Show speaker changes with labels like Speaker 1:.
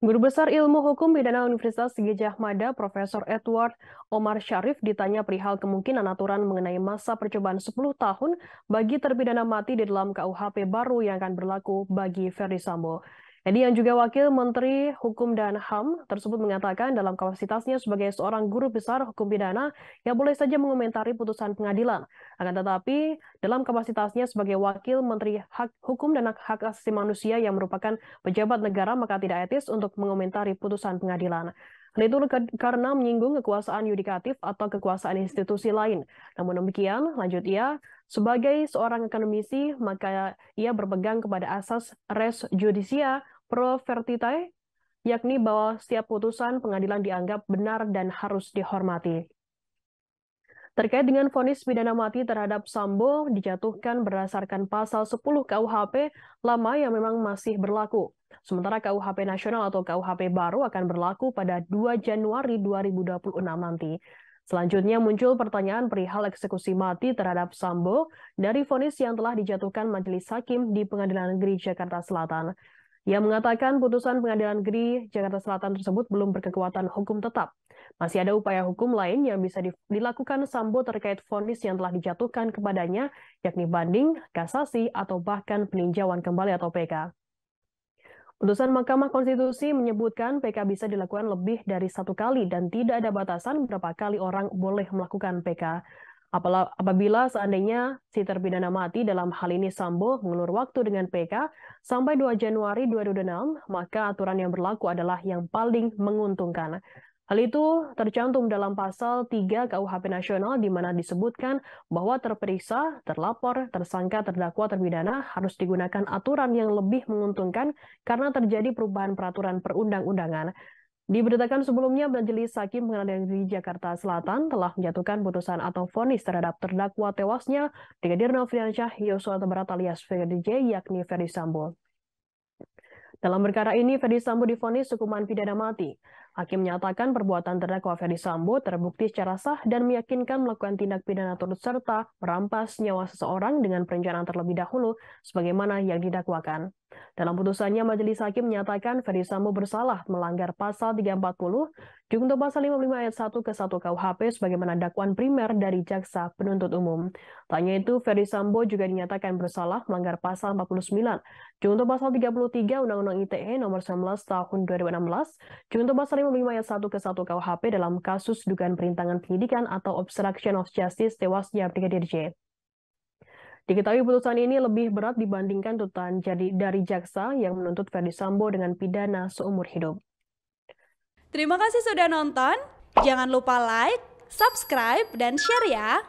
Speaker 1: Guru Besar Ilmu Hukum Pidana Universitas Gejah Mada, Profesor Edward Omar Syarif ditanya perihal kemungkinan aturan mengenai masa percobaan 10 tahun bagi terpidana mati di dalam KUHP baru yang akan berlaku bagi Ferdi Sambo. Edi yang juga Wakil Menteri Hukum dan HAM tersebut mengatakan dalam kapasitasnya sebagai seorang guru besar hukum pidana yang boleh saja mengomentari putusan pengadilan. Akan tetapi, dalam kapasitasnya sebagai Wakil Menteri Hak Hukum dan Hak Asasi Manusia yang merupakan pejabat negara maka tidak etis untuk mengomentari putusan pengadilan. Hal itu karena menyinggung kekuasaan yudikatif atau kekuasaan institusi lain. Namun demikian, lanjut ia, sebagai seorang ekonomisi, maka ia berpegang kepada asas res judicia pro vertitae, yakni bahwa setiap putusan pengadilan dianggap benar dan harus dihormati. Terkait dengan vonis pidana mati terhadap Sambo dijatuhkan berdasarkan pasal 10 KUHP lama yang memang masih berlaku. Sementara KUHP nasional atau KUHP baru akan berlaku pada 2 Januari 2026 nanti. Selanjutnya muncul pertanyaan perihal eksekusi mati terhadap Sambo dari vonis yang telah dijatuhkan majelis hakim di Pengadilan Negeri Jakarta Selatan. Ia mengatakan putusan pengadilan negeri Jakarta Selatan tersebut belum berkekuatan hukum tetap. Masih ada upaya hukum lain yang bisa dilakukan Sambo terkait vonis yang telah dijatuhkan kepadanya, yakni banding, kasasi, atau bahkan peninjauan kembali atau PK. Putusan Mahkamah Konstitusi menyebutkan PK bisa dilakukan lebih dari satu kali dan tidak ada batasan berapa kali orang boleh melakukan PK. Apabila seandainya si terpidana mati dalam hal ini Sambo mengulur waktu dengan PK sampai 2 Januari 2026, maka aturan yang berlaku adalah yang paling menguntungkan. Hal itu tercantum dalam pasal 3 KUHP Nasional di mana disebutkan bahwa terperiksa, terlapor, tersangka, terdakwa, terpidana harus digunakan aturan yang lebih menguntungkan karena terjadi perubahan peraturan perundang-undangan. Diberitakan sebelumnya, Majelis Hakim Pengadilan Negeri Jakarta Selatan telah menjatuhkan putusan atau vonis terhadap terdakwa tewasnya Brigadir Nofriansyah Yosua Tebarat alias VGDJ yakni Ferdi Sambo. Dalam perkara ini, Ferdi Sambo difonis hukuman pidana mati. Hakim menyatakan perbuatan terdakwa Ferdi Sambo terbukti secara sah dan meyakinkan melakukan tindak pidana turut serta merampas nyawa seseorang dengan perencanaan terlebih dahulu sebagaimana yang didakwakan. Dalam putusannya, Majelis Hakim menyatakan Ferdi Sambo bersalah melanggar pasal 340, Jungto pasal 55 ayat 1 ke 1 KUHP sebagaimana dakwaan primer dari jaksa penuntut umum. Tanya itu, Ferdi Sambo juga dinyatakan bersalah melanggar pasal 49, Jungto pasal 33 Undang-Undang ITE nomor 19 tahun 2016, Jungto pasal 5 ayat 1 ke 1 KUHP dalam kasus dugaan perintangan penyidikan atau obstruction of justice tewasnya Brigadir J. Diketahui putusan ini lebih berat dibandingkan tuntutan jadi dari jaksa yang menuntut Ferdi Sambo dengan pidana seumur hidup. Terima kasih sudah nonton. Jangan lupa like, subscribe, dan share ya.